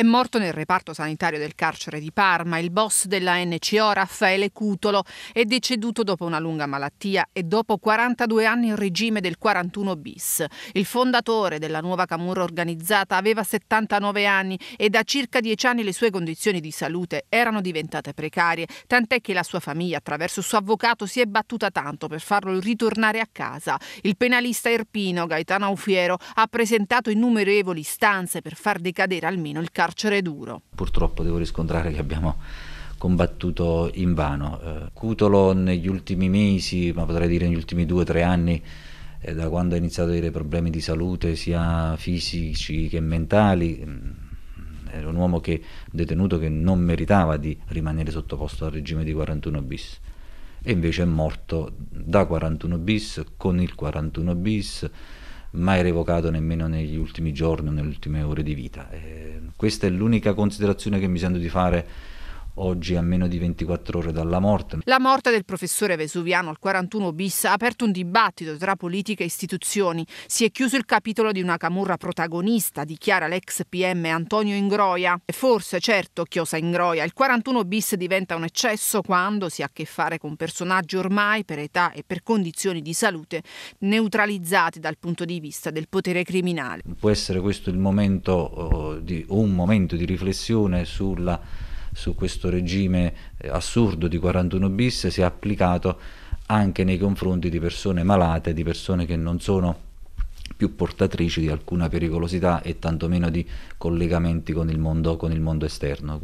È morto nel reparto sanitario del carcere di Parma il boss della NCO Raffaele Cutolo, è deceduto dopo una lunga malattia e dopo 42 anni in regime del 41 bis. Il fondatore della nuova Camorra organizzata aveva 79 anni e da circa 10 anni le sue condizioni di salute erano diventate precarie, tant'è che la sua famiglia attraverso il suo avvocato si è battuta tanto per farlo ritornare a casa. Il penalista Erpino Gaetano Aufiero ha presentato innumerevoli istanze per far decadere almeno il carcere carcere duro. Purtroppo devo riscontrare che abbiamo combattuto in vano. Eh, cutolo negli ultimi mesi, ma potrei dire negli ultimi due o tre anni, eh, da quando ha iniziato ad avere problemi di salute sia fisici che mentali, mm, era un uomo che, detenuto che non meritava di rimanere sottoposto al regime di 41 bis e invece è morto da 41 bis con il 41 bis mai revocato nemmeno negli ultimi giorni o nelle ultime ore di vita. Eh, questa è l'unica considerazione che mi sento di fare oggi a meno di 24 ore dalla morte. La morte del professore Vesuviano al 41 bis ha aperto un dibattito tra politica e istituzioni. Si è chiuso il capitolo di una camurra protagonista, dichiara l'ex PM Antonio Ingroia. E forse, certo, chiosa Ingroia, il 41 bis diventa un eccesso quando si ha a che fare con personaggi ormai per età e per condizioni di salute neutralizzati dal punto di vista del potere criminale. Può essere questo il momento, uh, di, un momento di riflessione sulla su questo regime eh, assurdo di 41 bis si è applicato anche nei confronti di persone malate, di persone che non sono più portatrici di alcuna pericolosità e tantomeno di collegamenti con il mondo, con il mondo esterno.